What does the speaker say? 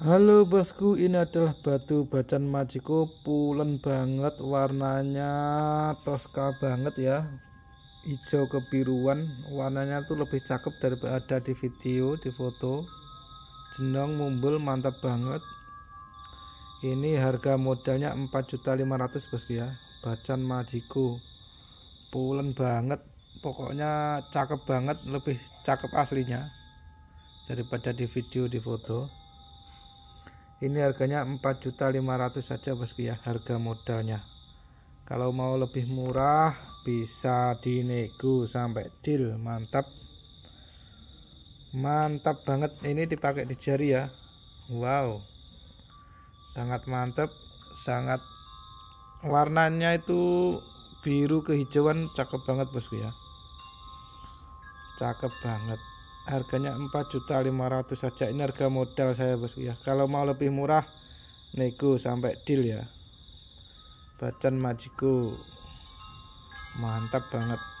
Halo bosku, ini adalah batu bacan majiko pulen banget warnanya toska banget ya. Hijau kebiruan, warnanya tuh lebih cakep daripada di video, di foto. Jenong mumbul mantap banget. Ini harga modalnya 4.500 bosku ya. Bacan majiko. Pulen banget, pokoknya cakep banget, lebih cakep aslinya daripada di video, di foto ini harganya 4.500 saja bosku ya harga modalnya kalau mau lebih murah bisa dinego sampai deal mantap mantap banget ini dipakai di jari ya wow sangat mantap sangat warnanya itu biru kehijauan cakep banget bosku ya cakep banget harganya 4.500 saja ini harga modal saya bos ya kalau mau lebih murah nego sampai deal ya bacan majiku mantap banget